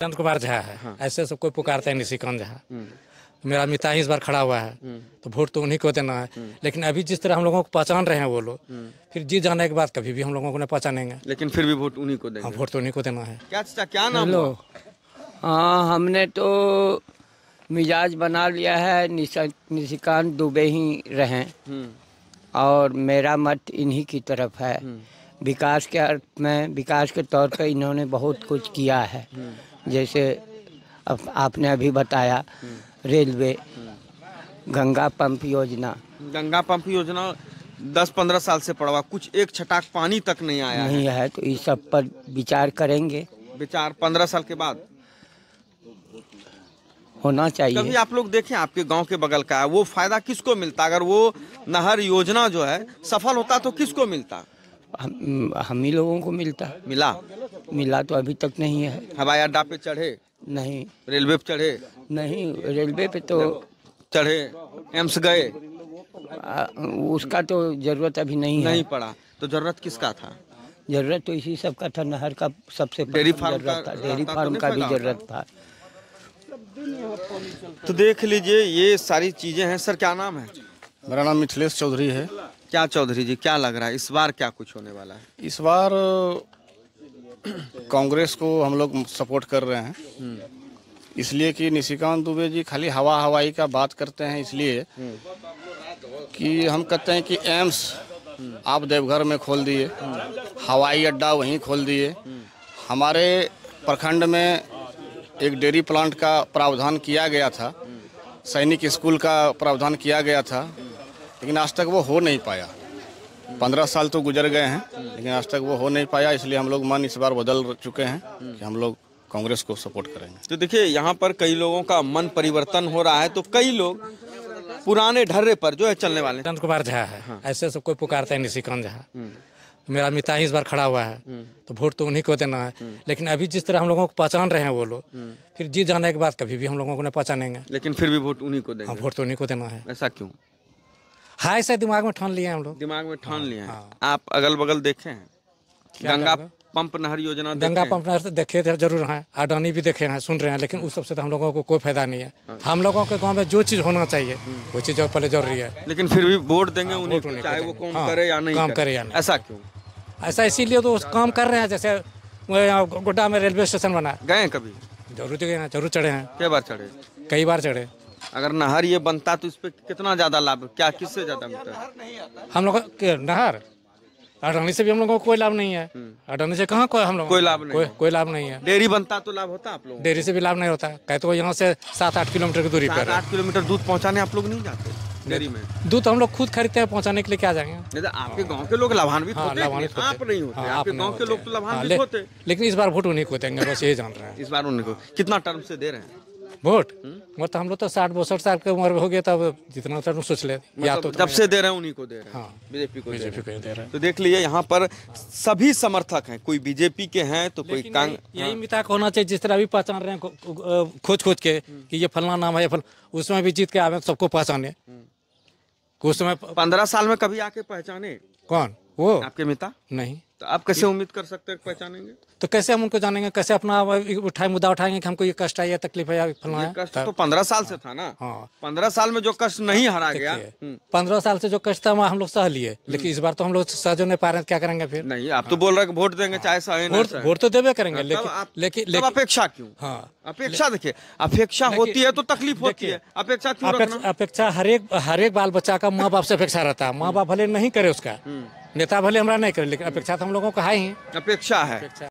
चंद कुमार झा है हाँ। ऐसे कोई पुकारते हैं निशिकांत झा हम्म। मेरा मिता ही इस बार खड़ा हुआ है हम्म। तो वोट तो उन्हीं को देना है हम्म। लेकिन अभी जिस तरह हम लोगों को पहचान रहे हैं वो लोग फिर जीत जाने के बाद कभी भी हम लोगों को नहीं पहचानेंगे लेकिन फिर भी वोट उन्हीं को हाँ, देना वोट तो उन्हीं को देना है क्या क्या नाम लो हाँ हमने तो मिजाज बना लिया है निशिकांत दुबे ही रहे और मेरा मत इन्हीं की तरफ है विकास के अर्थ में विकास के तौर पर इन्होंने बहुत कुछ किया है जैसे अब आपने अभी बताया रेलवे गंगा पंप योजना गंगा पंप योजना दस पंद्रह साल से पड़ा हुआ कुछ एक छटाक पानी तक नहीं आया नहीं है, है तो इस सब पर विचार करेंगे विचार पंद्रह साल के बाद होना चाहिए कभी आप लोग देखें आपके गांव के बगल का है वो फायदा किसको मिलता अगर वो नहर योजना जो है सफल होता तो किसको मिलता हम ही लोगों को मिलता है मिला मिला तो अभी तक नहीं है हवाई अड्डा पे चढ़े नहीं रेलवे पे चढ़े नहीं रेलवे पे तो चढ़े एम्स गए आ, उसका तो जरूरत अभी नहीं नहीं पड़ा तो जरूरत किसका था जरूरत तो इसी सब का था नहर का सबसे डेयरी फार्म का डेयरी तो फार्म का भी जरूरत था तो देख लीजिए ये सारी चीजें हैं सर क्या नाम है मेरा नाम मिथिलेश चौधरी है क्या चौधरी जी क्या लग रहा है इस बार क्या कुछ होने वाला है इस बार कांग्रेस को हम लोग सपोर्ट कर रहे हैं इसलिए कि निशिकांत दुबे जी खाली हवा हवाई का बात करते हैं इसलिए कि हम कहते हैं कि एम्स आप देवघर में खोल दिए हवाई अड्डा वहीं खोल दिए हमारे प्रखंड में एक डेयरी प्लांट का प्रावधान किया गया था सैनिक स्कूल का प्रावधान किया गया था लेकिन आज तक वो हो नहीं पाया पंद्रह साल तो गुजर गए हैं लेकिन आज तक वो हो नहीं पाया इसलिए हम लोग मन इस बार बदल चुके हैं कि हम लोग कांग्रेस को सपोर्ट करेंगे तो देखिए यहाँ पर कई लोगों का मन परिवर्तन हो रहा है तो कई लोग पुराने ढर्रे पर जो है चलने वाले चंद कुमार झा है हाँ। ऐसे ऐसे कोई पुकारता है निशिकांत झा हम्म। मेरा मिता इस बार खड़ा हुआ है हम्म। तो वोट तो उन्हीं को देना है हम्म। लेकिन अभी जिस तरह हम लोगों को पहचान रहे हैं वो लोग फिर जीत जाने के बाद कभी भी हम लोगों को नहीं पहचानेंगे लेकिन फिर भी वोट उन्हीं को हाँ, देना वोट तो उन्हीं को देना है ऐसा क्यों हाय से दिमाग में ठान लिया हम लोग दिमाग में ठान हाँ, लिया हाँ। आप अगल बगल देखे हैं गंगा पंप नहर योजना गंगा पंप नहर से तो देखे थे जरूर हैं अडानी भी देखे हैं सुन रहे हैं लेकिन उस सबसे तो हम लोगों को कोई फायदा नहीं है अच्छा। हम लोगों के गांव में जो चीज होना चाहिए वो चीज और पहले जरूरी है लेकिन फिर भी वोट देंगे हाँ, उन्हें चाहे वो काम करे या नहीं काम करे या नहीं ऐसा क्यों ऐसा इसीलिए तो काम कर रहे हैं जैसे गोड्डा में रेलवे स्टेशन बना गए कभी जरूर गए हैं जरूर चढ़े हैं कई बार चढ़े कई बार चढ़े अगर नहर ये बनता तो इस पर कितना ज़्यादा लाभ क्या किससे ज़्यादा मिलता है हम लोग नहर अडानी से भी हम लोगों को कोई लाभ नहीं है हम्म। अडानी से कहाँ कोई हम लोग कोई लाभ नहीं कोई, कोई लाभ नहीं है डेयरी बनता तो लाभ होता आप लोग डेयरी से भी लाभ नहीं होता कहते तो यहाँ से सात आठ किलोमीटर की दूरी पर आठ किलोमीटर दूध पहुँचाने आप लोग नहीं जाते डेयरी में दूध तो हम लोग खुद खरीदते हैं पहुँचाने के लिए क्या जाएंगे तो आपके गाँव के लोग लाभान्वित हाँ, लाभान्वित आप नहीं होते हाँ, आपके गाँव के लोग तो लाभान्वित हाँ, होते लेकिन इस बार वोट उन्हीं को देंगे बस यही जान रहे हैं इस बार उन्हीं को कितना टर्म से दे रहे हैं वोट वोट तो हम लोग तो साठ बसठ साल के उम्र हो गया तब तो जितना था तो सोच ले मतलब या तो जब से दे रहे हैं उन्हीं को दे रहे हैं हाँ, बीजेपी को बीजेपी को दे रहे हैं तो देख लीजिए यहाँ पर सभी समर्थक हैं कोई बीजेपी के हैं तो कोई कांग यही हाँ। को होना चाहिए जिस तरह अभी पहचान रहे हैं खोज खोज के कि ये फलना नाम है फल उसमें भी जीत के आवे सबको पहचाने हम्म। उस समय पंद्रह साल में कभी आके पहचाने कौन वो आपके मिता नहीं तो आप कैसे उम्मीद कर सकते हैं पहचानेंगे तो कैसे हम उनको जानेंगे कैसे अपना उठाए मुद्दा उठाएंगे कि हमको ये कष्ट है या तकलीफ है या फलना है कष्ट तो पंद्रह साल से था ना हाँ।, हाँ पंद्रह साल में जो कष्ट नहीं हरा गया हम्म। पंद्रह साल से जो कष्ट था हम लोग सह लिए हम्म। लेकिन इस बार तो हम लोग सह जो नहीं पा रहे क्या करेंगे फिर नहीं आप तो हाँ। बोल रहे वोट देंगे चाहे हाँ। वोट तो देवे करेंगे लेकिन लेकिन अपेक्षा क्यों हाँ अपेक्षा देखिए अपेक्षा होती है तो तकलीफ होती है अपेक्षा क्यों अपेक्षा हरेक हरेक बाल बच्चा का माँ बाप से अपेक्षा रहता है माँ बाप भले नहीं करे उसका हम्म। नेता भले हमारा नहीं करे लेकिन अपेक्षा तो हम लोगों का है ही अपेक्षा है